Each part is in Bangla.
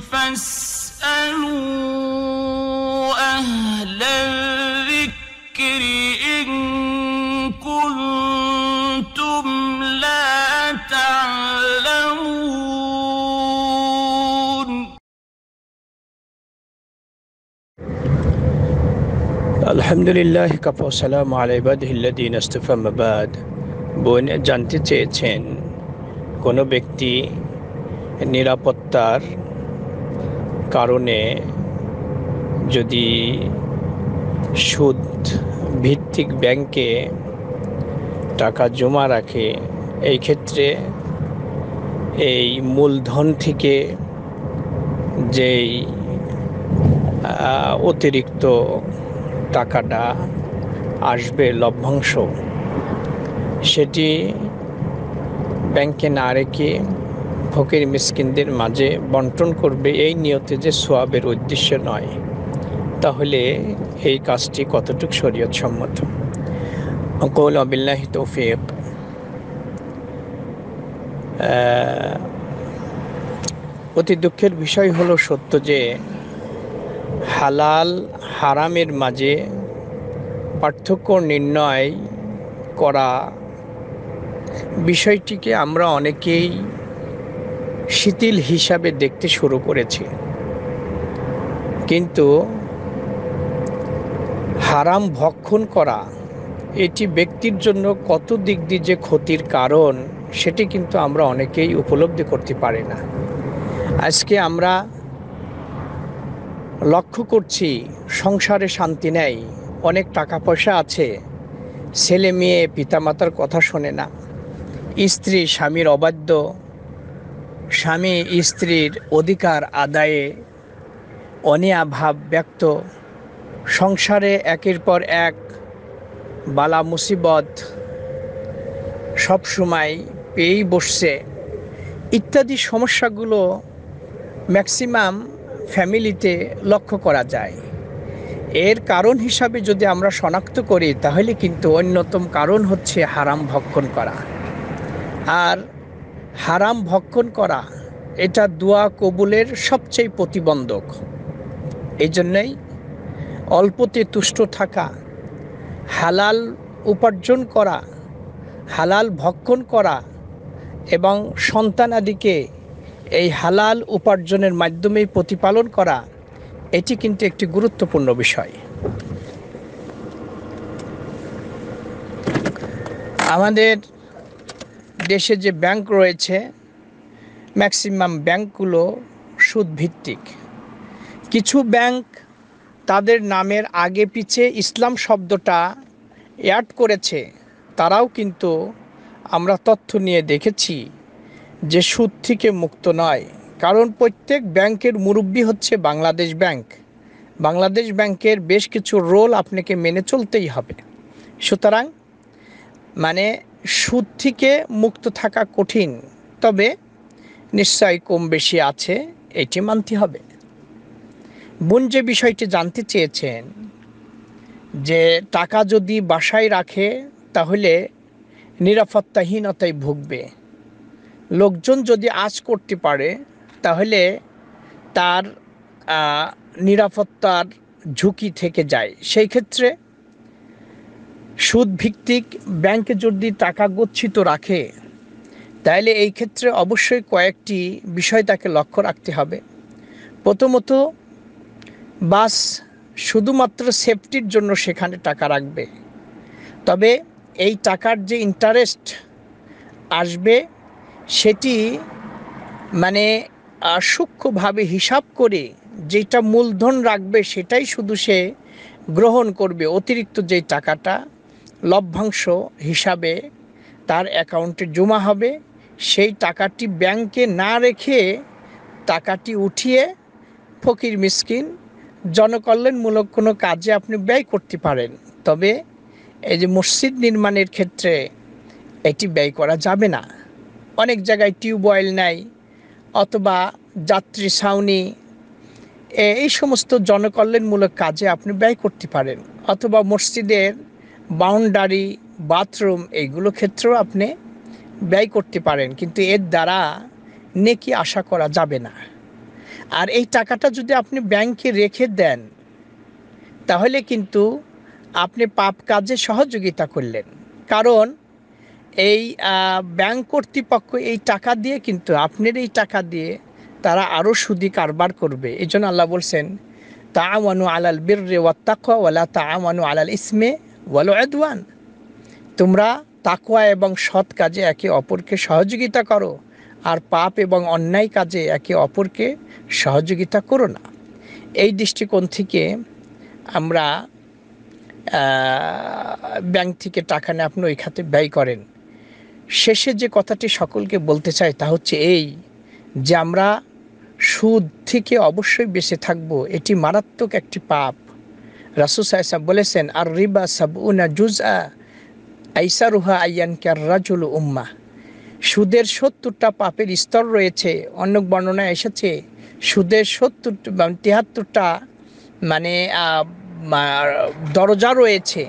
فاسألوا أهل الذكر إن كنتم لا تعلمون الحمد لله كفى السلام على عباده الذين استفى بعد بون জানতে চেয়েছেন কোনো ব্যক্তি নিরাপত্তার কারণে যদি সুদ ভিত্তিক ব্যাংকে টাকা জমা রাখে এই ক্ষেত্রে এই মূলধন থেকে যেই অতিরিক্ত টাকাটা আসবে লভ্যাংশ সেটি ব্যাংকে না রেখে ফকির মিসকিনদের মাঝে বন্টন করবে এই নিয়তে যে সোয়াবের উদ্দেশ্য নয় তাহলে এই কাজটি কতটুক শরীয়ত সম্মত অকৌল আবিল্লাহি তৌফিক অতি দুঃখের বিষয় হলো সত্য যে হালাল হারামের মাঝে পার্থক্য নির্ণয় করা বিষয়টিকে আমরা অনেকেই শিথিল হিসাবে দেখতে শুরু করেছি কিন্তু হারাম ভক্ষণ করা এটি ব্যক্তির জন্য কত দিক দিয়ে যে ক্ষতির কারণ সেটি কিন্তু আমরা অনেকেই উপলব্ধি করতে পারি না আজকে আমরা লক্ষ্য করছি সংসারে শান্তি নেই অনেক টাকা পয়সা আছে ছেলে মেয়ে পিতামাতার কথা শোনে না স্ত্রী স্বামীর অবাধ্য স্বামী স্ত্রীর অধিকার আদায়ে অনিয়া ভাব ব্যক্ত সংসারে একের পর এক বালা মুসিবত সবসময় পেয়েই বসছে ইত্যাদি সমস্যাগুলো ম্যাক্সিমাম ফ্যামিলিতে লক্ষ্য করা যায় এর কারণ হিসাবে যদি আমরা শনাক্ত করি তাহলে কিন্তু অন্যতম কারণ হচ্ছে হারাম ভক্ষণ করা আর হারাম ভক্ষণ করা এটা দোয়া কবুলের সবচেয়ে প্রতিবন্ধক এই জন্যেই অল্পতে তুষ্ট থাকা হালাল উপার্জন করা হালাল ভক্ষণ করা এবং সন্তানাদিকে এই হালাল উপার্জনের মাধ্যমে প্রতিপালন করা এটি কিন্তু একটি গুরুত্বপূর্ণ বিষয় আমাদের দেশে যে ব্যাংক রয়েছে ম্যাক্সিমাম ব্যাংকগুলো সুদভিত্তিক কিছু ব্যাংক তাদের নামের আগে পিছে ইসলাম শব্দটা অ্যাড করেছে তারাও কিন্তু আমরা তথ্য নিয়ে দেখেছি যে সুদ থেকে মুক্ত নয় কারণ প্রত্যেক ব্যাংকের মুরব্বী হচ্ছে বাংলাদেশ ব্যাংক বাংলাদেশ ব্যাংকের বেশ কিছু রোল আপনাকে মেনে চলতেই হবে সুতরাং মানে সুদ থেকে মুক্ত থাকা কঠিন তবে নিশ্চয় কম বেশি আছে এটি মানতে হবে বোন যে বিষয়টি জানতে চেয়েছেন যে টাকা যদি বাসায় রাখে তাহলে নিরাপত্তাহীনতায় ভুগবে লোকজন যদি আজ করতে পারে তাহলে তার নিরাপত্তার ঝুঁকি থেকে যায় সেই ক্ষেত্রে সুদভিত্তিক ব্যাংকে যদি টাকা গচ্ছিত রাখে তাহলে এই ক্ষেত্রে অবশ্যই কয়েকটি বিষয় তাকে লক্ষ্য রাখতে হবে প্রথমত বাস শুধুমাত্র সেফটির জন্য সেখানে টাকা রাখবে তবে এই টাকার যে ইন্টারেস্ট আসবে সেটি মানে সূক্ষ্মভাবে হিসাব করে যেটা মূলধন রাখবে সেটাই শুধু সে গ্রহণ করবে অতিরিক্ত যে টাকাটা লভ্যাংশ হিসাবে তার অ্যাকাউন্টে জমা হবে সেই টাকাটি ব্যাংকে না রেখে টাকাটি উঠিয়ে ফকির মিসকিন জনকল্যাণমূলক কোনো কাজে আপনি ব্যয় করতে পারেন তবে এই যে মসজিদ নির্মাণের ক্ষেত্রে এটি ব্যয় করা যাবে না অনেক জায়গায় টিউবওয়েল নাই অথবা যাত্রী ছাউনি এই সমস্ত জনকল্যাণমূলক কাজে আপনি ব্যয় করতে পারেন অথবা মসজিদের বাউন্ডারি বাথরুম এইগুলো ক্ষেত্রেও আপনি ব্যয় করতে পারেন কিন্তু এর দ্বারা নেকি আশা করা যাবে না আর এই টাকাটা যদি আপনি ব্যাংকে রেখে দেন তাহলে কিন্তু আপনি পাপ কাজে সহযোগিতা করলেন কারণ এই ব্যাংক কর্তৃপক্ষ এই টাকা দিয়ে কিন্তু আপনার এই টাকা দিয়ে তারা আরও সুদি কারবার করবে এই জন্য আল্লাহ বলছেন তা আমানু আলাল বীর রে ওয়াত্তাক ওয়ালা তা আমানু আলাল ইসমে ওয়াল আদওয়ান তোমরা তাকোয়া এবং সৎ কাজে একে অপরকে সহযোগিতা করো আর পাপ এবং অন্যায় কাজে একে অপরকে সহযোগিতা করো না এই দৃষ্টিকোণ থেকে আমরা ব্যাংক থেকে টাকা নিয়ে আপনি ওই খাতে ব্যয় করেন শেষে যে কথাটি সকলকে বলতে চাই তা হচ্ছে এই যে আমরা সুদ থেকে অবশ্যই বেঁচে থাকব এটি মারাত্মক একটি পাপ রাসুল সাহেব বলেছেন আর রিবা সাবউনা জুজ আ আইসারুহা আয়ানকার রাজুল উম্মা সুদের সত্তরটা পাপের স্তর রয়েছে অন্য বর্ণনায় এসেছে সুদের সত্তর তিয়াত্তরটা মানে, মানে দরজা রয়েছে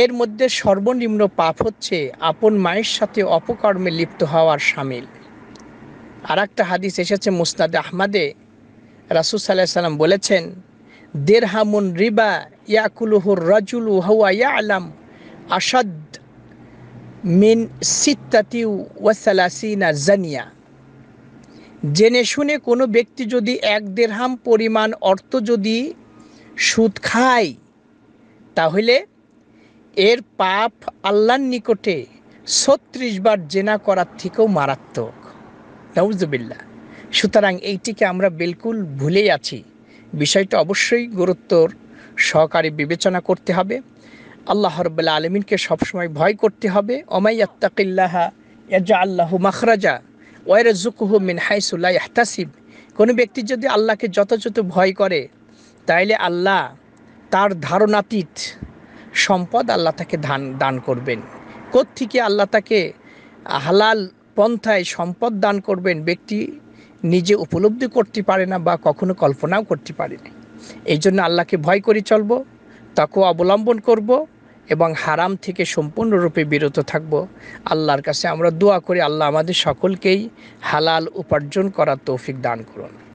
এর মধ্যে সর্বনিম্ন পাপ হচ্ছে আপন মায়ের সাথে অপকর্মে লিপ্ত হওয়ার সামিল আর একটা হাদিস এসেছে মুস্তাদ আহমাদে রাসুল সাল্লাহ সাল্লাম বলেছেন দেরহামুন রিবা ইয়াকুলুহুর রাজুলু হাওয়া ইয়ালাম আসাদ মিন সিত্তাতি ওয়াসালাসিনা জানিয়া জেনে শুনে কোনো ব্যক্তি যদি এক দেড়হাম পরিমাণ অর্থ যদি সুদ খায় তাহলে এর পাপ আল্লাহর নিকটে ছত্রিশ বার জেনা করার থেকেও মারাত্মক নউজবিল্লা সুতরাং এইটিকে আমরা বিলকুল ভুলেই আছি বিষয়টা অবশ্যই গুরুত্বর সহকারে বিবেচনা করতে হবে আল্লাহ রবাহ আলমিনকে সবসময় ভয় করতে হবে অমাই আত্তাকিল্লাহা এজা আল্লাহ মাখরাজা ওয়ের জুকুহু মিন হাইসুল্লাহ ইহতাসিব কোনো ব্যক্তি যদি আল্লাহকে যথাযথ ভয় করে তাইলে আল্লাহ তার ধারণাতীত সম্পদ আল্লাহ তাকে দান দান করবেন কোত্থেকে আল্লাহ তাকে হালাল পন্থায় সম্পদ দান করবেন ব্যক্তি নিজে উপলব্ধি করতে পারে না বা কখনো কল্পনাও করতে পারে না এই জন্য আল্লাহকে ভয় করে চলব তাকে অবলম্বন করব এবং হারাম থেকে সম্পূর্ণরূপে বিরত থাকব আল্লাহর কাছে আমরা দোয়া করি আল্লাহ আমাদের সকলকেই হালাল উপার্জন করার তৌফিক দান করুন